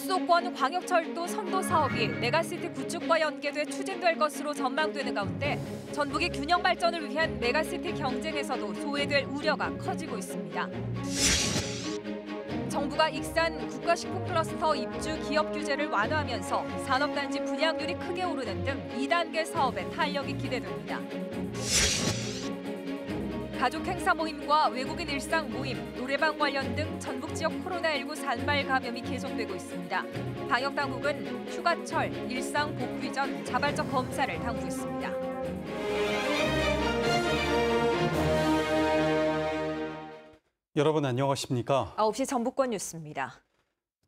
수도권 광역철도 선도 사업이 메가시티 구축과 연계돼 추진될 것으로 전망되는 가운데 전북이 균형 발전을 위한 메가시티 경쟁에서도 소외될 우려가 커지고 있습니다. 정부가 익산 국가식품클러스터 입주 기업 규제를 완화하면서 산업단지 분양률이 크게 오르는 등 2단계 사업에 탄력이 기대됩니다. 가족 행사 모임과 외국인 일상 모임, 노래방 관련 등 전국 지역 코로나19 산발 감염이 계속되고 있습니다. 방역 당국은 휴가철, 일상 복귀 전 자발적 검사를 당부했습니다. 여러분 안녕하십니까? 9시 전북권 뉴스입니다.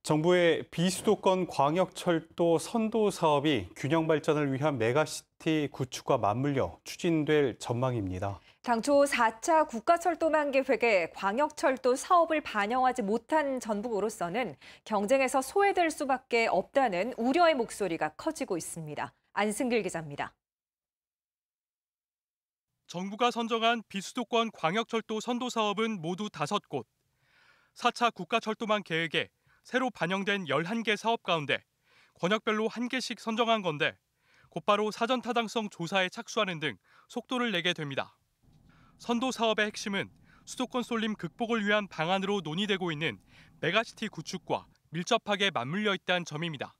정부의 비수도권 광역철도 선도 사업이 균형 발전을 위한 메가시티 구축과 맞물려 추진될 전망입니다. 당초 4차 국가철도망 계획에 광역철도 사업을 반영하지 못한 전북으로서는 경쟁에서 소외될 수밖에 없다는 우려의 목소리가 커지고 있습니다. 안승길 기자입니다. 정부가 선정한 비수도권 광역철도 선도 사업은 모두 5곳. 4차 국가철도망 계획에 새로 반영된 11개 사업 가운데 권역별로 한 개씩 선정한 건데 곧바로 사전 타당성 조사에 착수하는 등 속도를 내게 됩니다. 선도 사업의 핵심은 수도권 쏠림 극복을 위한 방안으로 논의되고 있는 메가시티 구축과 밀접하게 맞물려 있다는 점입니다.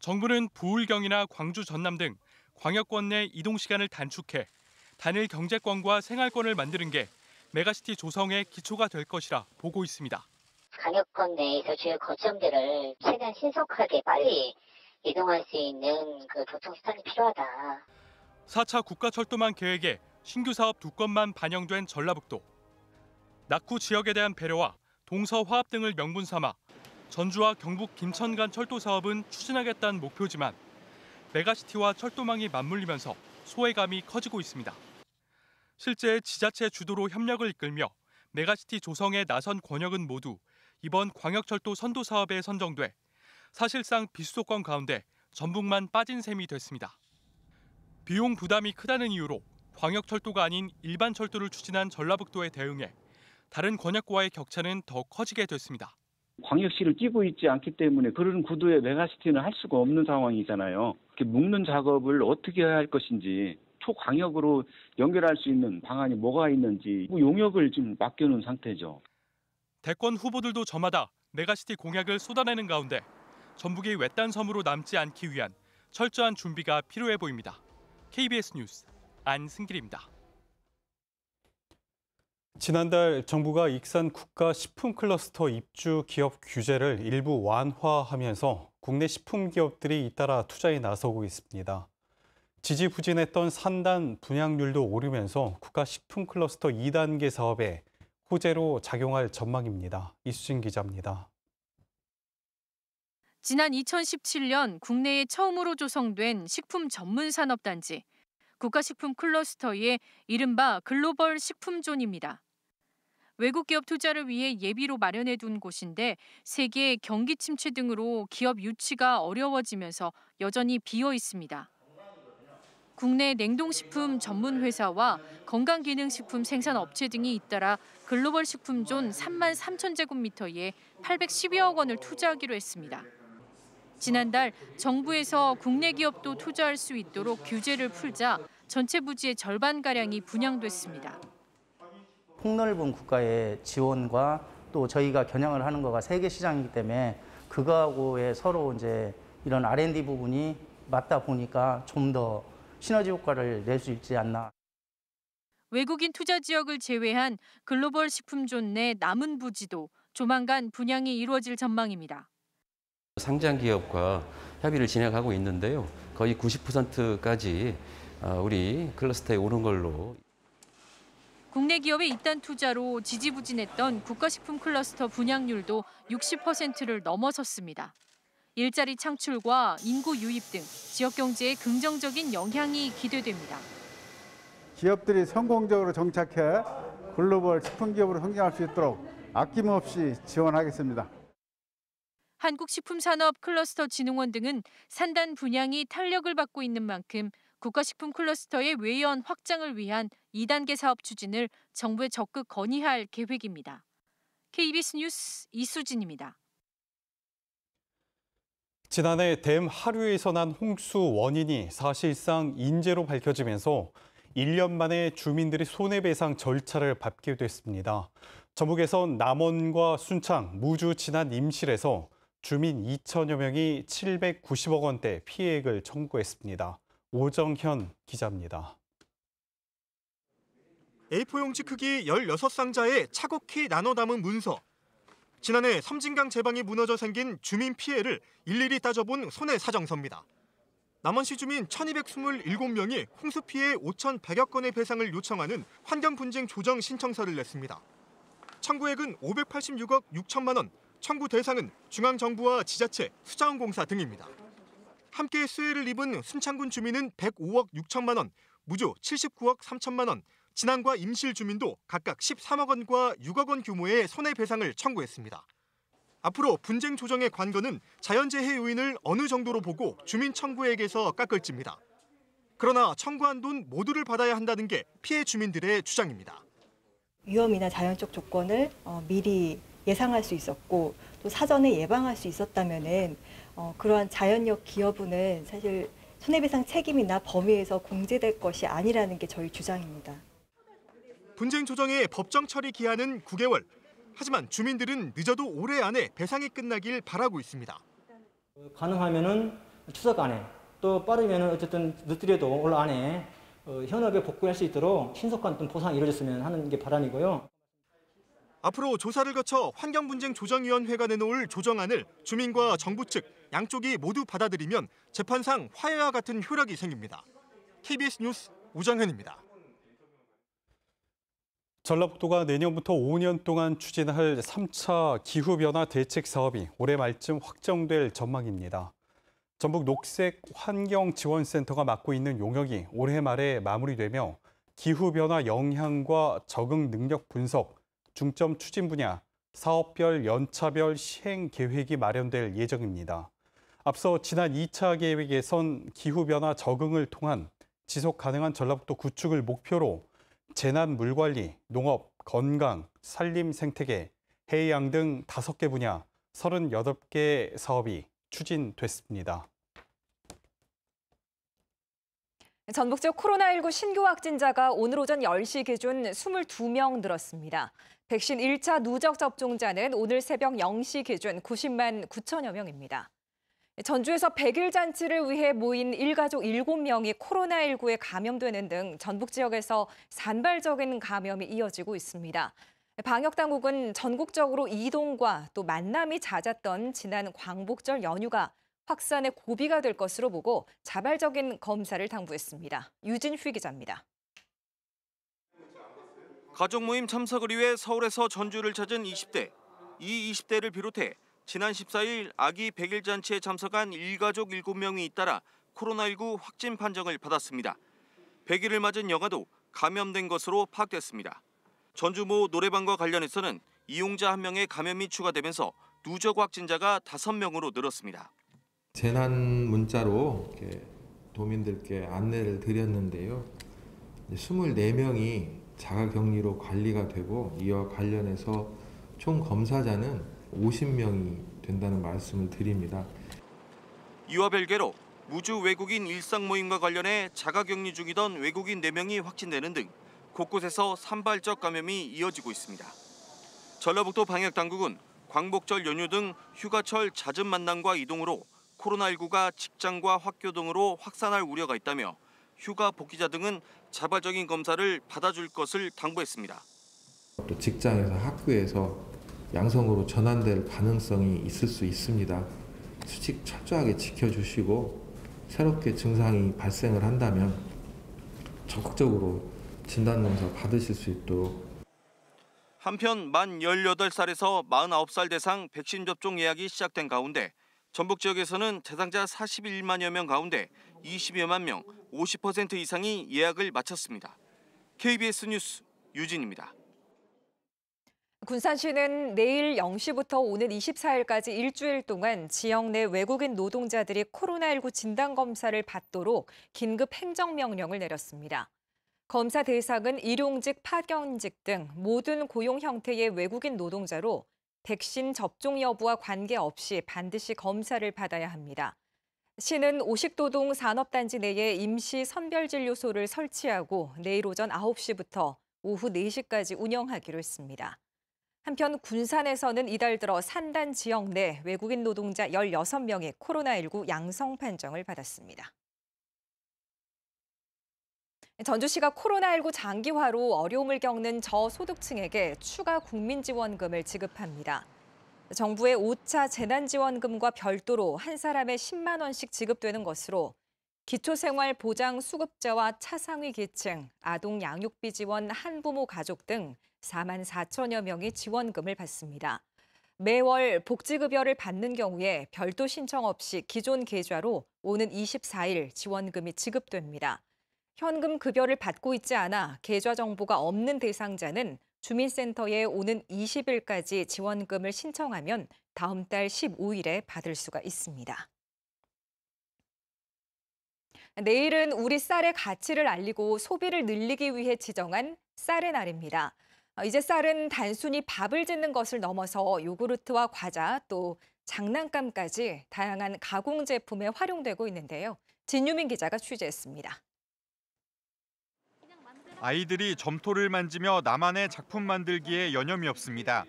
정부는 부울경이나 광주 전남 등 광역권 내 이동 시간을 단축해 단일 경제권과 생활권을 만드는 게 메가시티 조성의 기초가 될 것이라 보고 있습니다. 강력권 내에서 주요 거점들을 최대한 신속하게 빨리 이동할 수 있는 그 교통수단이 필요하다. 4차 국가철도망 계획에 신규 사업 두 건만 반영된 전라북도. 낙후 지역에 대한 배려와 동서 화합 등을 명분 삼아 전주와 경북 김천 간 철도 사업은 추진하겠다는 목표지만 메가시티와 철도망이 맞물리면서 소외감이 커지고 있습니다. 실제 지자체 주도로 협력을 이끌며 메가시티 조성에 나선 권역은 모두 이번 광역철도 선도 사업에 선정돼 사실상 비수도권 가운데 전북만 빠진 셈이 됐습니다. 비용 부담이 크다는 이유로 광역철도가 아닌 일반 철도를 추진한 전라북도에 대응해 다른 권역과의 격차는 더 커지게 됐습니다. 광역시를 끼고 있지 않기 때문에 그런 구도의 메가시티는 할 수가 없는 상황이잖아요. 이렇게 묶는 작업을 어떻게 해야 할 것인지 초광역으로 연결할 수 있는 방안이 뭐가 있는지 뭐 용역을 지금 맡겨놓은 상태죠. 대권 후보들도 저마다 메가시티 공약을 쏟아내는 가운데 전북이 외딴 섬으로 남지 않기 위한 철저한 준비가 필요해 보입니다. KBS 뉴스 안승길입니다. 지난달 정부가 익산 국가 식품 클러스터 입주 기업 규제를 일부 완화하면서 국내 식품 기업들이 잇따라 투자에 나서고 있습니다. 지지부진했던 산단 분양률도 오르면서 국가 식품 클러스터 2단계 사업에 호재로 작용할 전망입니다. 이수진 기자입니다. 지난 2017년 국내에 처음으로 조성된 식품 전문 산업단지 국가식품 클러스터의 이른바 글로벌 식품존입니다. 외국 기업 투자를 위해 예비로 마련해 둔 곳인데 세계 경기 침체 등으로 기업 유치가 어려워지면서 여전히 비어 있습니다. 국내 냉동식품 전문 회사와 건강기능식품 생산 업체 등이 잇따라 글로벌 식품존 3만 3천 제곱미터에 810여억 원을 투자하기로 했습니다. 지난달 정부에서 국내 기업도 투자할 수 있도록 규제를 풀자 전체 부지의 절반가량이 분양됐습니다. 폭넓은 국가의 지원과 또 저희가 겨냥을 하는 거가 세계 시장이기 때문에 그거하고의 서로 이제 이런 R&D 부분이 맞다 보니까 좀더 시너지 효과를 낼 수 있지 않나. 외국인 투자 지역을 제외한 글로벌 식품존 내 남은 부지도 조만간 분양이 이루어질 전망입니다. 상장 기업과 협의를 진행하고 있는데요. 거의 90%까지 어, 우리 클러스터에 오는 걸로. 국내 기업의 이단 투자로 지지부진했던 국가식품 클러스터 분양률도 60%를 넘어섰습니다. 일자리 창출과 인구 유입 등 지역 경제에 긍정적인 영향이 기대됩니다. 기업들이 성공적으로 정착해 글로벌 식품 기업으로 성장할 수 있도록 아낌없이 지원하겠습니다. 한국식품산업 클러스터 진흥원 등은 산단 분양이 탄력을 받고 있는 만큼 국가식품 클러스터의 외연 확장을 위한 2단계 사업 추진을 정부에 적극 건의할 계획입니다. KBS 뉴스 이수진입니다. 지난해 댐 하류에서 난 홍수 원인이 사실상 인재로 밝혀지면서 1년 만에 주민들이 손해배상 절차를 밟게 됐습니다. 전북에선 남원과 순창, 무주 지난 임실에서 주민 2천여 명이 790억 원대 피해액을 청구했습니다. 오정현 기자입니다. A4용지 크기 16상자에 차곡히 나눠 담은 문서. 지난해 섬진강 제방이 무너져 생긴 주민 피해를 일일이 따져본 손해 사정서입니다. 남원시 주민 1,227명이 홍수 피해 5,100여 건의 배상을 요청하는 환경 분쟁 조정 신청서를 냈습니다. 청구액은 586억 6천만 원, 청구 대상은 중앙정부와 지자체, 수자원공사 등입니다. 함께 수혜를 입은 순창군 주민은 105억 6천만 원, 무조 79억 3천만 원, 진안과 임실 주민도 각각 13억 원과 6억 원 규모의 손해배상을 청구했습니다. 앞으로 분쟁 조정의 관건은 자연재해 요인을 어느 정도로 보고 주민 청구액에서 깎을지입니다. 그러나 청구한 돈 모두를 받아야 한다는 게 피해 주민들의 주장입니다. 위험이나 자연적 조건을 어, 미리 예상할 수 있었고 또 사전에 예방할 수있었다면 어, 그러한 자연력 기여분은 사실 손해배상 책임이나 범위에서 공제될 것이 아니라는 게 저희 주장입니다. 분쟁 조정의 법정 처리 기한은 9개월. 하지만 주민들은 늦어도 올해 안에 배상이 끝나길 바라고 있습니다. 가능하면은 추석 안에 또 빠르면은 어쨌든 늦더라도 올 안에 어, 현업에 복구할 수 있도록 신속한 보상이 이루어졌으면 하는 게 바람이고요. 앞으로 조사를 거쳐 환경분쟁조정위원회가 내놓을 조정안을 주민과 정부 측 양쪽이 모두 받아들이면 재판상 화해와 같은 효력이 생깁니다. KBS 뉴스 우정현입니다. 전라북도가 내년부터 5년 동안 추진할 3차 기후변화 대책 사업이 올해 말쯤 확정될 전망입니다. 전북 녹색 환경지원센터가 맡고 있는 용역이 올해 말에 마무리되며 기후변화 영향과 적응 능력 분석, 중점 추진 분야, 사업별 연차별 시행 계획이 마련될 예정입니다. 앞서 지난 2차 계획에선 기후변화 적응을 통한 지속 가능한 전라북도 구축을 목표로 재난 물관리, 농업, 건강, 산림 생태계, 해양 등 다섯 개 분야 38개 사업이 추진됐습니다. 전북 지역 코로나19 신규 확진자가 오늘 오전 10시 기준 22명 늘었습니다. 백신 1차 누적 접종자는 오늘 새벽 0시 기준 90만 9천여 명입니다. 전주에서 100일 잔치를 위해 모인 일가족 7명이 코로나19에 감염되는 등 전북 지역에서 산발적인 감염이 이어지고 있습니다. 방역당국은 전국적으로 이동과 또 만남이 잦았던 지난 광복절 연휴가 확산의 고비가 될 것으로 보고 자발적인 검사를 당부했습니다. 유진휘 기자입니다. 가족 모임 참석을 위해 서울에서 전주를 찾은 20대. 이 20대를 비롯해 지난 14일 아기 100일 잔치에 참석한 일가족 7명이 잇따라 코로나19 확진 판정을 받았습니다. 100일을 맞은 영아도 감염된 것으로 파악됐습니다. 전주 모 노래방과 관련해서는 이용자 1명의 감염이 추가되면서 누적 확진자가 5명으로 늘었습니다. 재난 문자로 도민들께 안내를 드렸는데요. 24명이 자가격리로 관리가 되고 이와 관련해서 총 검사자는 50명이 된다는 말씀을 드립니다. 이와 별개로 무주 외국인 일상 모임과 관련해 자가격리 중이던 외국인 4명이 확진되는 등 곳곳에서 산발적 감염이 이어지고 있습니다. 전라북도 방역당국은 광복절 연휴 등 휴가철 잦은 만남과 이동으로 코로나19가 직장과 학교 등으로 확산할 우려가 있다며 휴가 복귀자 등은 자발적인 검사를 받아줄 것을 당부했습니다. 또 직장에서 학교에서 양성으로 전환될 가능성이 있을 수 있습니다. 수칙 철저하게 지켜주시고 새롭게 증상이 발생을 한다면 적극적으로 진단검사 받으실 수 있도록 한편 만 18살에서 49살 대상 백신 접종 예약이 시작된 가운데 전북 지역에서는 대상자 41만여 명 가운데 20여만 명, 50% 이상이 예약을 마쳤습니다. KBS 뉴스 유진입니다. 군산시는 내일 0시부터 오는 24일까지 일주일 동안 지역 내 외국인 노동자들이 코로나19 진단검사를 받도록 긴급 행정명령을 내렸습니다. 검사 대상은 일용직, 파견직 등 모든 고용 형태의 외국인 노동자로 백신 접종 여부와 관계없이 반드시 검사를 받아야 합니다. 시는 오식도동 산업단지 내에 임시 선별진료소를 설치하고 내일 오전 9시부터 오후 4시까지 운영하기로 했습니다. 한편 군산에서는 이달 들어 산단 지역 내 외국인 노동자 16명이 코로나19 양성 판정을 받았습니다. 전주시가 코로나19 장기화로 어려움을 겪는 저소득층에게 추가 국민지원금을 지급합니다. 정부의 5차 재난지원금과 별도로 한 사람에 10만 원씩 지급되는 것으로 기초생활보장 수급자와 차상위 계층, 아동 양육비 지원 한부모 가족 등 4만 4천여 명이 지원금을 받습니다. 매월 복지급여를 받는 경우에 별도 신청 없이 기존 계좌로 오는 24일 지원금이 지급됩니다. 현금 급여를 받고 있지 않아 계좌 정보가 없는 대상자는 주민센터에 오는 20일까지 지원금을 신청하면 다음 달 15일에 받을 수가 있습니다. 내일은 우리 쌀의 가치를 알리고 소비를 늘리기 위해 지정한 쌀의 날입니다. 어, 이제 쌀은 단순히 밥을 짓는 것을 넘어서 요구르트와 과자 또 장난감까지 다양한 가공 제품에 활용되고 있는데요. 진유민 기자가 취재했습니다. 아이들이 점토를 만지며 나만의 작품 만들기에 여념이 없습니다.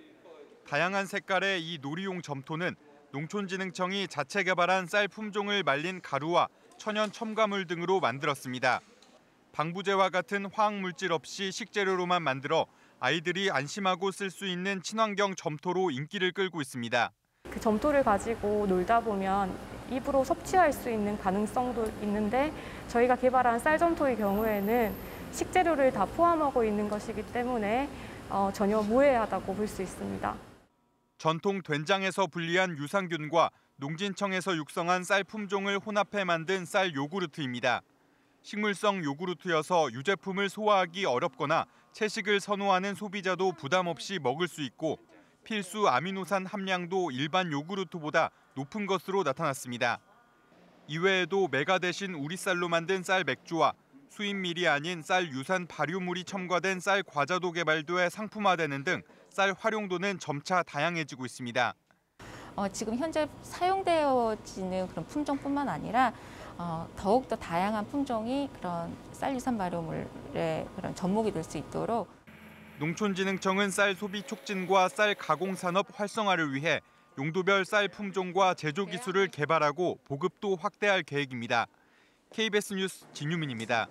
다양한 색깔의 이 놀이용 점토는 농촌진흥청이 자체 개발한 쌀 품종을 말린 가루와 천연 첨가물 등으로 만들었습니다. 방부제와 같은 화학 물질 없이 식재료로만 만들어 아이들이 안심하고 쓸 수 있는 친환경 점토로 인기를 끌고 있습니다. 그 점토를 가지고 놀다 보면 입으로 섭취할 수 있는 가능성도 있는데 저희가 개발한 쌀점토의 경우에는 식재료를 다 포함하고 있는 것이기 때문에 어, 전혀 무해하다고 볼 수 있습니다. 전통 된장에서 분리한 유산균과 농진청에서 육성한 쌀 품종을 혼합해 만든 쌀 요구르트입니다. 식물성 요구르트여서 유제품을 소화하기 어렵거나 채식을 선호하는 소비자도 부담 없이 먹을 수 있고 필수 아미노산 함량도 일반 요구르트보다 높은 것으로 나타났습니다. 이외에도 메가 대신 우리 쌀로 만든 쌀 맥주와 수입밀이 아닌 쌀 유산 발효물이 첨가된 쌀 과자도 개발돼 상품화되는 등 쌀 활용도는 점차 다양해지고 있습니다. 어, 지금 현재 사용되어지는 그런 품종뿐만 아니라 어, 더욱더 다양한 품종이 그런 쌀유산 발효물의 그런 접목이 될 수 있도록 농촌진흥청은 쌀 소비 촉진과 쌀 가공 산업 활성화를 위해 용도별 쌀 품종과 제조 네. 기술을 개발하고 보급도 확대할 계획입니다. KBS 뉴스 진유민입니다.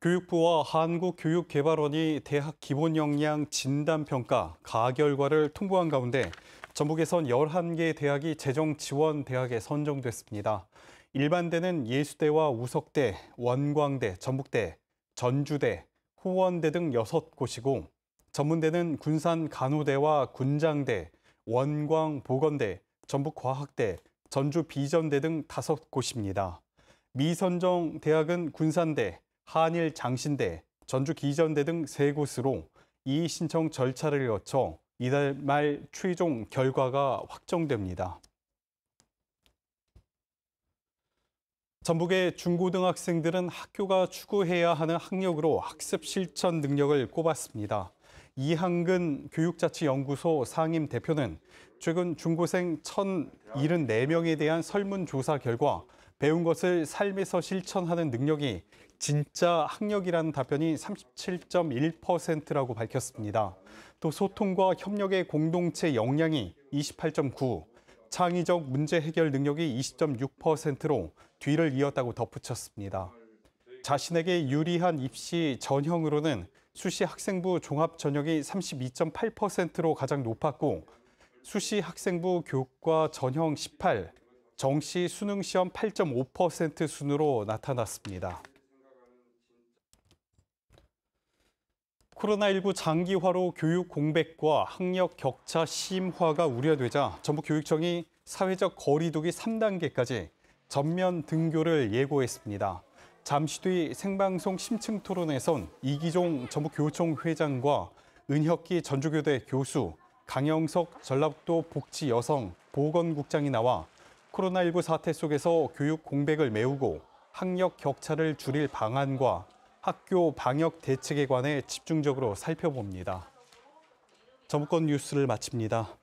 교육부와 한국교육개발원이 대학 기본역량 진단평가 가 결과를 통보한 가운데 전북에선 11개 대학이 재정 지원 대학에 선정됐습니다. 일반대는 예수대와 우석대, 원광대, 전북대, 전주대, 후원대 등 6곳이고 전문대는 군산 간호대와 군장대, 원광 보건대, 전북과학대, 전주 비전대 등 5곳입니다. 미선정 대학은 군산대, 한일 장신대, 전주 기전대 등 3곳으로 이의 신청 절차를 거쳐 이달 말 최종 결과가 확정됩니다. 전북의 중고등학생들은 학교가 추구해야 하는 학력으로 학습 실천 능력을 꼽았습니다. 이항근 교육자치연구소 상임 대표는 최근 중고생 1,074명에 대한 설문조사 결과 배운 것을 삶에서 실천하는 능력이 진짜 학력이라는 답변이 37.1%라고 밝혔습니다. 또 소통과 협력의 공동체 역량이 28.9, 창의적 문제 해결 능력이 20.6%로 뒤를 이었다고 덧붙였습니다. 자신에게 유리한 입시 전형으로는 수시 학생부 종합 전형이 32.8%로 가장 높았고 수시 학생부 교과 전형 18, 정시 수능 시험 8.5% 순으로 나타났습니다. 코로나19 장기화로 교육 공백과 학력 격차 심화가 우려되자 전북교육청이 사회적 거리두기 3단계까지 전면 등교를 예고했습니다. 잠시 뒤 생방송 심층 토론에선 이기종 전북교총 회장과 은혁기 전주교대 교수, 강영석 전라북도 복지 여성 보건국장이 나와 코로나19 사태 속에서 교육 공백을 메우고 학력 격차를 줄일 방안과 학교 방역 대책에 관해 집중적으로 살펴봅니다. 정권 뉴스를 마칩니다.